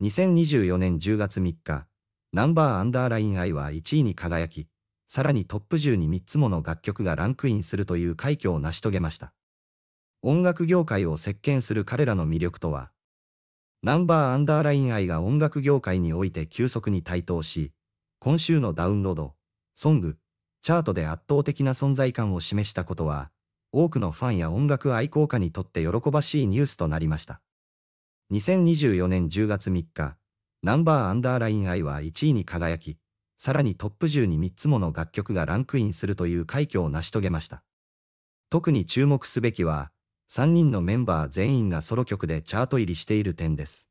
2024年10月3日、ナンバーアンダーラインイは1位に輝き、さらにトップ10に3つもの楽曲がランクインするという快挙を成し遂げました。音楽業界を席巻する彼らの魅力とは、ナンバーアンダーラインイが音楽業界において急速に台頭し、今週のダウンロード、ソング、チャートで圧倒的な存在感を示したことは、多くのファンや音楽愛好家にとって喜ばしいニュースとなりました。2024年10月3日、ナンバーアンダーライン I は1位に輝き、さらにトップ10に3つもの楽曲がランクインするという快挙を成し遂げました。特に注目すべきは、3人のメンバー全員がソロ曲でチャート入りしている点です。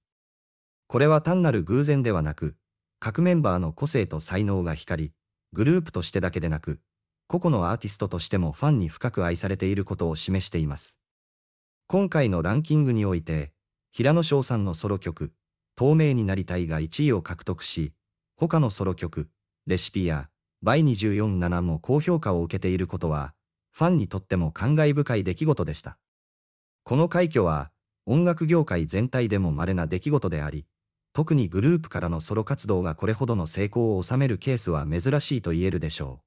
これは単なる偶然ではなく、各メンバーの個性と才能が光り、グループとしてだけでなく、個々のアーティストとしてもファンに深く愛されていることを示しています。今回のランキングにおいて、平野翔さんのソロ曲、透明になりたいが1位を獲得し、他のソロ曲、レシピや、倍247も高評価を受けていることは、ファンにとっても感慨深い出来事でした。この快挙は、音楽業界全体でも稀な出来事であり、特にグループからのソロ活動がこれほどの成功を収めるケースは珍しいと言えるでしょ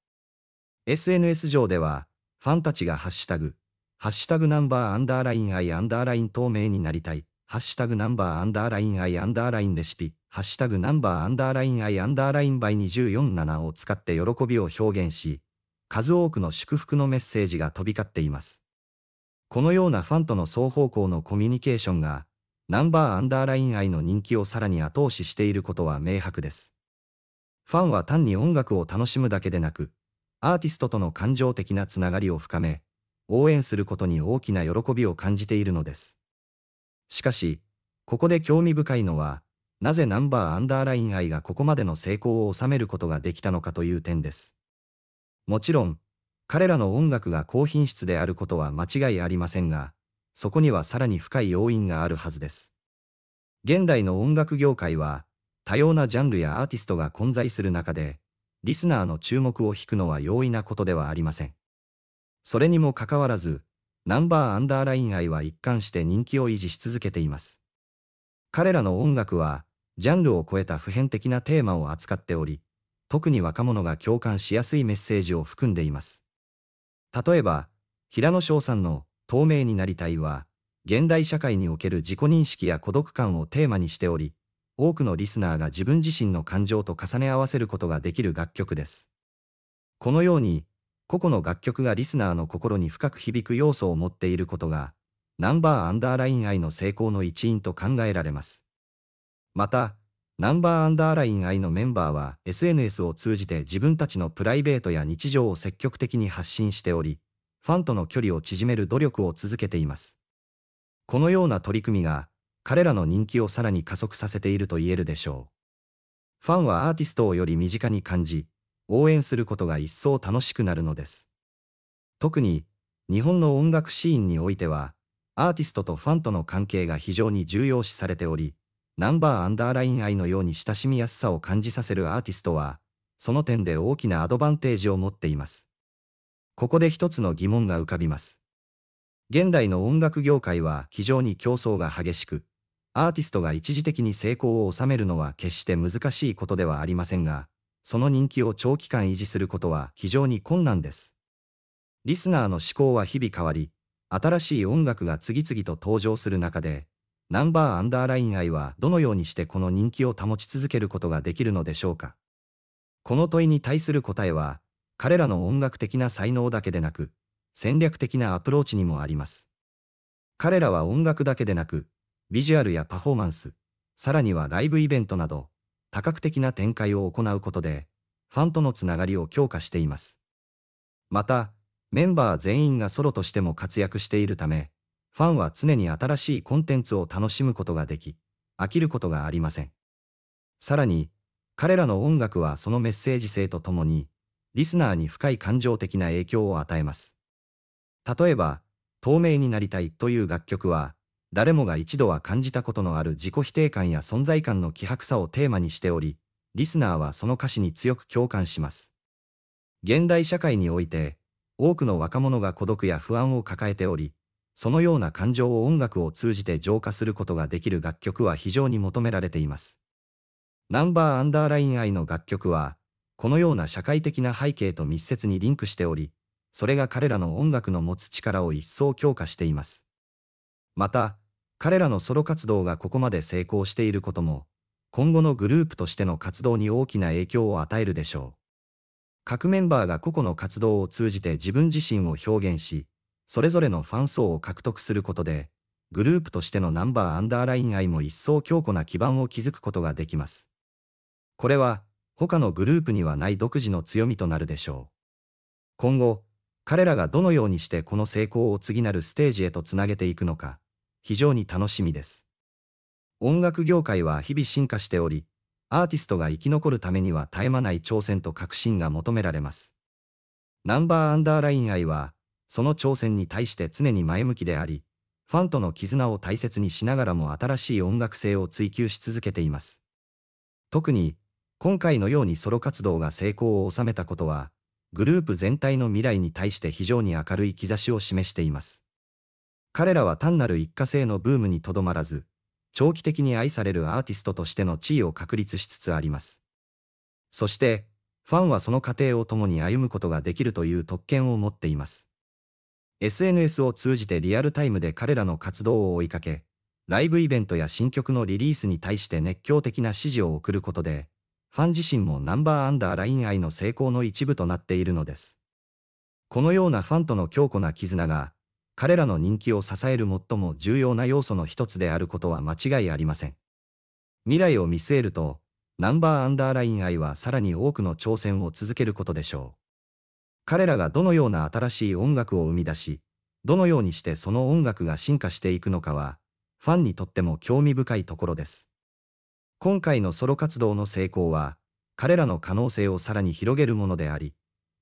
う。SNS 上では、ファンたちがハッシュタグ、ハッシュタグナンバーアンダーラインアイアンダーライン透明になりたい、ハッシュタグナンバーアンダーラインアイアンダーラインレシピ、ハッシュタグナンバーアンダーラインアイアンダーラインバイ247を使って喜びを表現し、数多くの祝福のメッセージが飛び交っています。このようなファンとの双方向のコミュニケーションが、ナンバーアンダーライン愛の人気をさらに後押ししていることは明白です。ファンは単に音楽を楽しむだけでなく、アーティストとの感情的なつながりを深め、応援することに大きな喜びを感じているのです。しかし、ここで興味深いのは、なぜナンバーアンダーライン愛がここまでの成功を収めることができたのかという点です。もちろん、彼らの音楽が高品質であることは間違いありませんが、そこにはさらに深い要因があるはずです。現代の音楽業界は、多様なジャンルやアーティストが混在する中で、リスナーの注目を引くのは容易なことではありません。それにもかかわらず、ナンバーアンダーライン愛は一貫して人気を維持し続けています。彼らの音楽は、ジャンルを超えた普遍的なテーマを扱っており、特に若者が共感しやすいメッセージを含んでいます。例えば、平野翔さんの透明になりたいは、現代社会における自己認識や孤独感をテーマにしており、多くのリスナーが自分自身の感情と重ね合わせることができる楽曲です。このように、個々の楽曲がリスナーの心に深く響く要素を持っていることが、ナンバーアンダーライン愛の成功の一因と考えられます。また、ナンバーアンダーライン愛のメンバーは SNS を通じて自分たちのプライベートや日常を積極的に発信しており、ファンとの距離を縮める努力を続けています。このような取り組みが、彼らの人気をさらに加速させていると言えるでしょう。ファンはアーティストをより身近に感じ、応援することが一層楽しくなるのです。特に、日本の音楽シーンにおいては、アーティストとファンとの関係が非常に重要視されており、ナンバーアンダーライン愛のように親しみやすさを感じさせるアーティストは、その点で大きなアドバンテージを持っています。ここで一つの疑問が浮かびます。現代の音楽業界は非常に競争が激しく、アーティストが一時的に成功を収めるのは決して難しいことではありませんが、その人気を長期間維持することは非常に困難です。リスナーの思考は日々変わり、新しい音楽が次々と登場する中で、ナンバーアンダーライン愛はどのようにしてこの人気を保ち続けることができるのでしょうか。この問いに対する答えは、彼らの音楽的な才能だけでなく、戦略的なアプローチにもあります。彼らは音楽だけでなく、ビジュアルやパフォーマンス、さらにはライブイベントなど、多角的な展開を行うことで、ファンとのつながりを強化しています。また、メンバー全員がソロとしても活躍しているため、ファンは常に新しいコンテンツを楽しむことができ、飽きることがありません。さらに、彼らの音楽はそのメッセージ性とともに、リスナーに深い感情的な影響を与えます。例えば、透明になりたいという楽曲は、誰もが一度は感じたことのある自己否定感や存在感の希薄さをテーマにしており、リスナーはその歌詞に強く共感します。現代社会において、多くの若者が孤独や不安を抱えており、そのような感情を音楽を通じて浄化することができる楽曲は非常に求められています。ナンバーアンダーライン愛の楽曲は、このような社会的な背景と密接にリンクしており、それが彼らの音楽の持つ力を一層強化しています。また、彼らのソロ活動がここまで成功していることも、今後のグループとしての活動に大きな影響を与えるでしょう。各メンバーが個々の活動を通じて自分自身を表現し、それぞれのファン層を獲得することで、グループとしてのナンバーアンダーライン愛も一層強固な基盤を築くことができます。これは、他のグループにはない独自の強みとなるでしょう。今後、彼らがどのようにしてこの成功を次なるステージへとつなげていくのか。非常に楽しみです。音楽業界は日々進化しており、アーティストが生き残るためには絶え間ない挑戦と革新が求められます。ナンバーアンダーライン愛は、その挑戦に対して常に前向きであり、ファンとの絆を大切にしながらも新しい音楽性を追求し続けています。特に、今回のようにソロ活動が成功を収めたことは、グループ全体の未来に対して非常に明るい兆しを示しています。彼らは単なる一過性のブームにとどまらず、長期的に愛されるアーティストとしての地位を確立しつつあります。そして、ファンはその過程を共に歩むことができるという特権を持っています。SNS を通じてリアルタイムで彼らの活動を追いかけ、ライブイベントや新曲のリリースに対して熱狂的な支持を送ることで、ファン自身もナンバーアンダーライン愛の成功の一部となっているのです。このようなファンとの強固な絆が、彼らの人気を支える最も重要な要素の一つであることは間違いありません。未来を見据えると、ナンバーアンダーライン愛はさらに多くの挑戦を続けることでしょう。彼らがどのような新しい音楽を生み出し、どのようにしてその音楽が進化していくのかは、ファンにとっても興味深いところです。今回のソロ活動の成功は、彼らの可能性をさらに広げるものであり、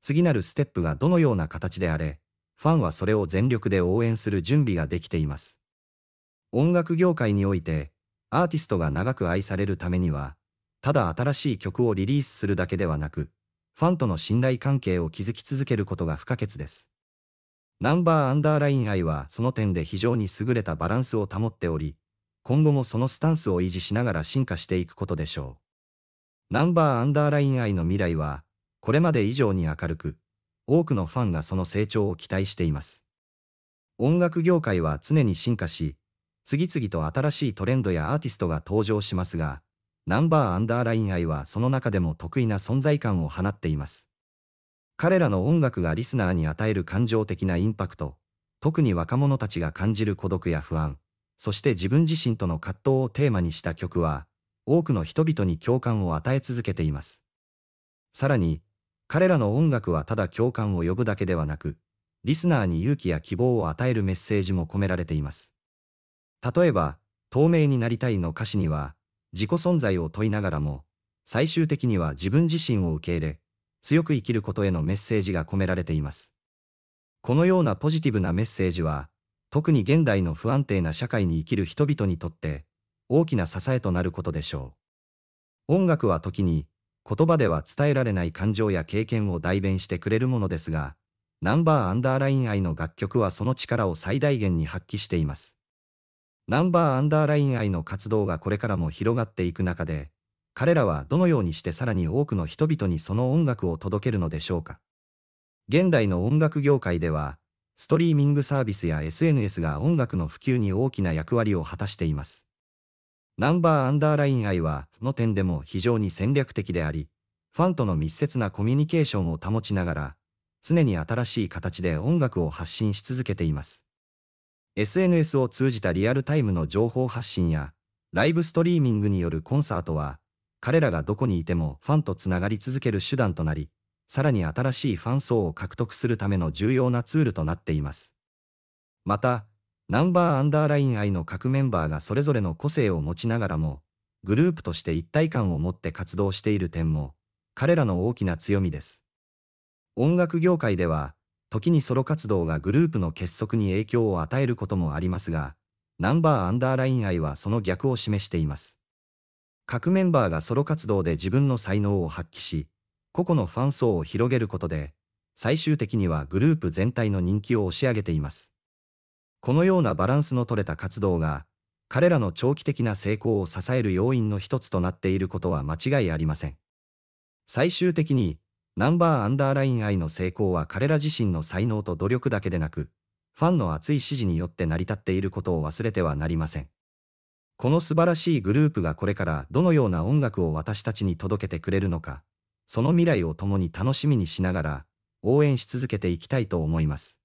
次なるステップがどのような形であれ、ファンはそれを全力で応援する準備ができています。音楽業界において、アーティストが長く愛されるためには、ただ新しい曲をリリースするだけではなく、ファンとの信頼関係を築き続けることが不可欠です。ナンバーアンダーライン愛はその点で非常に優れたバランスを保っており、今後もそのスタンスを維持しながら進化していくことでしょう。ナンバーアンダーライン愛の未来は、これまで以上に明るく、多くのファンがその成長を期待しています。音楽業界は常に進化し、次々と新しいトレンドやアーティストが登場しますが、ナンバーアンダーライン愛はその中でも得意な存在感を放っています。彼らの音楽がリスナーに与える感情的なインパクト、特に若者たちが感じる孤独や不安、そして自分自身との葛藤をテーマにした曲は、多くの人々に共感を与え続けています。さらに、彼らの音楽はただ共感を呼ぶだけではなく、リスナーに勇気や希望を与えるメッセージも込められています。例えば、透明になりたいの歌詞には、自己存在を問いながらも、最終的には自分自身を受け入れ、強く生きることへのメッセージが込められています。このようなポジティブなメッセージは、特に現代の不安定な社会に生きる人々にとって、大きな支えとなることでしょう。音楽は時に、言葉では伝えられない感情や経験を代弁してくれるものですが、ナンバーアンダーライン愛の楽曲はその力を最大限に発揮しています。ナンバーアンダーライン愛の活動がこれからも広がっていく中で、彼らはどのようにしてさらに多くの人々にその音楽を届けるのでしょうか。現代の音楽業界では、ストリーミングサービスや SNS が音楽の普及に大きな役割を果たしています。ナンバーアンダーライン愛は、その点でも非常に戦略的であり、ファンとの密接なコミュニケーションを保ちながら、常に新しい形で音楽を発信し続けています。SNS を通じたリアルタイムの情報発信や、ライブストリーミングによるコンサートは、彼らがどこにいてもファンとつながり続ける手段となり、さらに新しいファン層を獲得するための重要なツールとなっています。また、ナンバーアンダーライン I の各メンバーがそれぞれの個性を持ちながらも、グループとして一体感を持って活動している点も、彼らの大きな強みです。音楽業界では、時にソロ活動がグループの結束に影響を与えることもありますが、ナンバーアンダーライン I はその逆を示しています。各メンバーがソロ活動で自分の才能を発揮し、個々のファン層を広げることで、最終的にはグループ全体の人気を押し上げています。このようなバランスの取れた活動が、彼らの長期的な成功を支える要因の一つとなっていることは間違いありません。最終的に、ナンバーアンダーライン愛の成功は彼ら自身の才能と努力だけでなく、ファンの熱い支持によって成り立っていることを忘れてはなりません。この素晴らしいグループがこれからどのような音楽を私たちに届けてくれるのか、その未来を共に楽しみにしながら、応援し続けていきたいと思います。